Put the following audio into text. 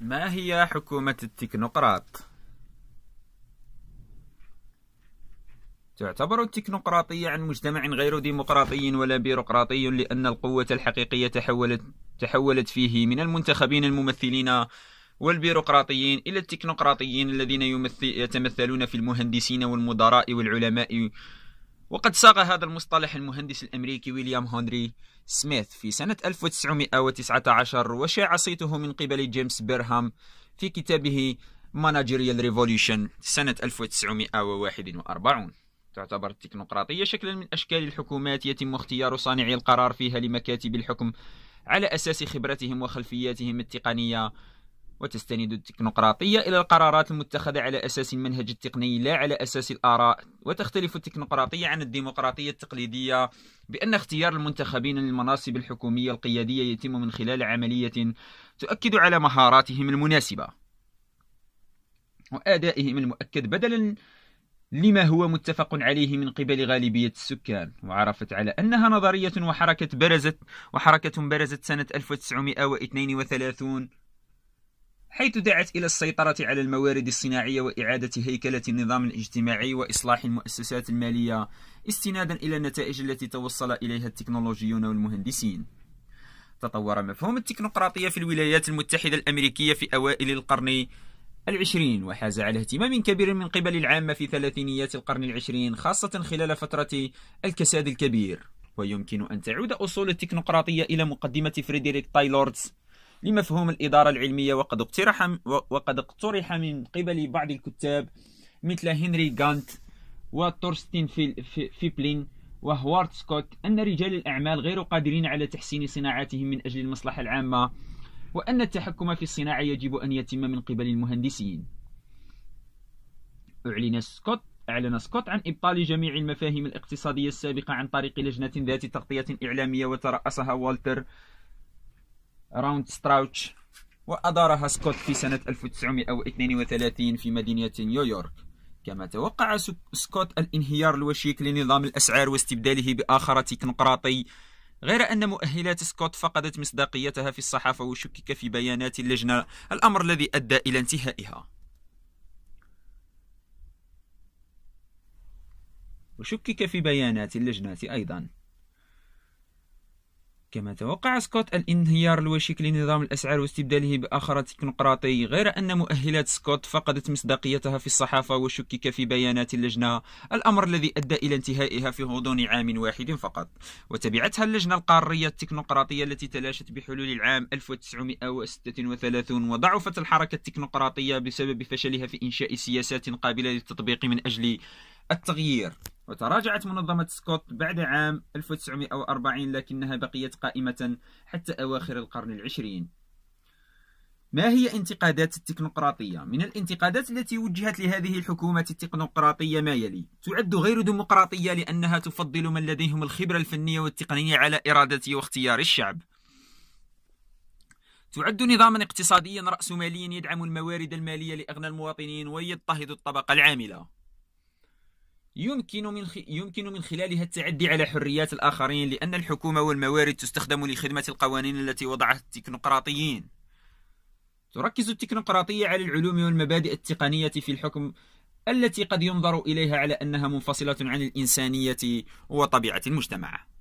ما هي حكومة التكنوقراط؟ تعتبر التكنوقراطية عن مجتمع غير ديمقراطي ولا بيروقراطي لأن القوة الحقيقية تحولت تحولت فيه من المنتخبين الممثلين والبيروقراطيين إلى التكنوقراطيين الذين يتمثلون في المهندسين والمدراء والعلماء وقد صاغ هذا المصطلح المهندس الأمريكي ويليام هنري سميث في سنة 1919 وشاع صيته من قبل جيمس بيرهام في كتابه Managerial Revolution سنة 1941 تعتبر التكنوقراطية شكلا من أشكال الحكومات يتم اختيار صانعي القرار فيها لمكاتب الحكم على أساس خبرتهم وخلفياتهم التقنية وتستند التكنقراطية إلى القرارات المتخذة على أساس المنهج التقني لا على أساس الآراء وتختلف التكنقراطية عن الديمقراطية التقليدية بأن اختيار المنتخبين للمناصب الحكومية القيادية يتم من خلال عملية تؤكد على مهاراتهم المناسبة وأدائهم المؤكد بدلا لما هو متفق عليه من قبل غالبية السكان وعرفت على أنها نظرية وحركة برزت وحركة برزت سنة 1932 حيث دعت إلى السيطرة على الموارد الصناعية وإعادة هيكلة النظام الاجتماعي وإصلاح المؤسسات المالية استنادا إلى النتائج التي توصل إليها التكنولوجيون والمهندسين تطور مفهوم التكنوقراطية في الولايات المتحدة الأمريكية في أوائل القرن العشرين وحاز على اهتمام كبير من قبل العامة في ثلاثينيات القرن العشرين خاصة خلال فترة الكساد الكبير ويمكن أن تعود أصول التكنوقراطية إلى مقدمة فريدريك تايلوردز لمفهوم الإدارة العلمية وقد اقترح وقد اقترح من قبل بعض الكتاب مثل هنري غانت وتورستين فيبلين وهوارد سكوت أن رجال الأعمال غير قادرين على تحسين صناعاتهم من أجل المصلحة العامة وأن التحكم في الصناعة يجب أن يتم من قبل المهندسين أعلن سكوت أعلن سكوت عن إبطال جميع المفاهيم الاقتصادية السابقة عن طريق لجنة ذات تغطية إعلامية وترأسها والتر راوند ستراوتش وأدارها سكوت في سنة 1932 في مدينة نيويورك كما توقع سكوت الانهيار الوشيك لنظام الأسعار واستبداله بآخر تكنقراطي غير أن مؤهلات سكوت فقدت مصداقيتها في الصحافة وشكك في بيانات اللجنة الأمر الذي أدى إلى انتهائها وشكك في بيانات اللجنة أيضا كما توقع سكوت الانهيار الوشيك لنظام الأسعار واستبداله بآخر تكنقراطي غير أن مؤهلات سكوت فقدت مصداقيتها في الصحافة وشكك في بيانات اللجنة الأمر الذي أدى إلى انتهائها في غضون عام واحد فقط وتبعتها اللجنة القارية التكنقراطية التي تلاشت بحلول العام 1936 وضعفت الحركة التكنقراطية بسبب فشلها في إنشاء سياسات قابلة للتطبيق من أجل التغيير وتراجعت منظمة سكوت بعد عام 1940 لكنها بقيت قائمة حتى أواخر القرن العشرين ما هي انتقادات التكنقراطية؟ من الانتقادات التي وجهت لهذه الحكومة التكنقراطية ما يلي تعد غير ديمقراطية لأنها تفضل من لديهم الخبرة الفنية والتقنية على إرادة واختيار الشعب تعد نظاما اقتصاديا رأسماليا يدعم الموارد المالية لأغنى المواطنين ويضطهد الطبقة العاملة يمكن من خ... يمكن من خلالها التعدي على حريات الآخرين لأن الحكومة والموارد تستخدم لخدمة القوانين التي وضعها التكنقراطيين تركز التكنقراطية على العلوم والمبادئ التقنية في الحكم التي قد ينظر إليها على أنها منفصلة عن الإنسانية وطبيعة المجتمع